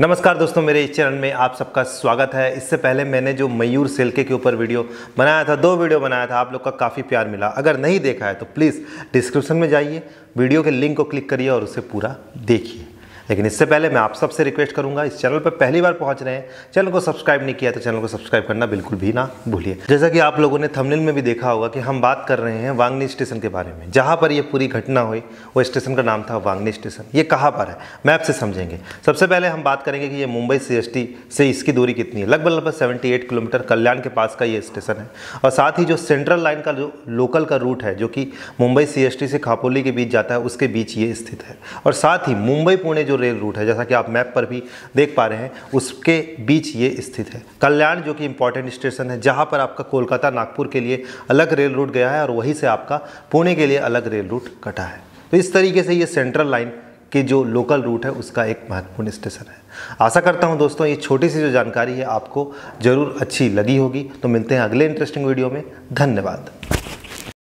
नमस्कार दोस्तों मेरे इस चैनल में आप सबका स्वागत है इससे पहले मैंने जो मयूर सिल्के के ऊपर वीडियो बनाया था दो वीडियो बनाया था आप लोग का काफ़ी प्यार मिला अगर नहीं देखा है तो प्लीज़ डिस्क्रिप्शन में जाइए वीडियो के लिंक को क्लिक करिए और उसे पूरा देखिए लेकिन इससे पहले मैं आप सबसे रिक्वेस्ट करूंगा इस चैनल पर पहली बार पहुंच रहे हैं चैनल को सब्सक्राइब नहीं किया तो चैनल को सब्सक्राइब करना बिल्कुल भी ना भूलिए जैसा कि आप लोगों ने थमनिल में भी देखा होगा कि हम बात कर रहे हैं वांगनी स्टेशन के बारे में जहां पर यह पूरी घटना हुई वो स्टेशन का नाम था वांगनी स्टेशन ये कहाँ पर है मैप से समझेंगे सबसे पहले हम बात करेंगे कि ये मुंबई सी से इसकी दूरी कितनी है लगभग लगभग सेवेंटी किलोमीटर कल्याण के पास का ये स्टेशन है और साथ ही जो सेंट्रल लाइन का जो लोकल का रूट है जो कि मुंबई सी से खापोली के बीच जाता है उसके बीच ये स्थित है और साथ ही मुंबई पुणे जो रेल रूट है जैसा कि आप मैप पर भी देख पा रहे हैं उसके बीच ये स्थित है कल्याण जो कि इंपॉर्टेंट स्टेशन है जहाँ पर आपका कोलकाता नागपुर के लिए अलग रेल रूट गया है और वहीं से आपका पुणे के लिए अलग रेल रूट कटा है तो इस तरीके से ये सेंट्रल लाइन के जो लोकल रूट है उसका एक महत्वपूर्ण स्टेशन है आशा करता हूँ दोस्तों ये छोटी सी जो जानकारी है आपको ज़रूर अच्छी लगी होगी तो मिलते हैं अगले इंटरेस्टिंग वीडियो में धन्यवाद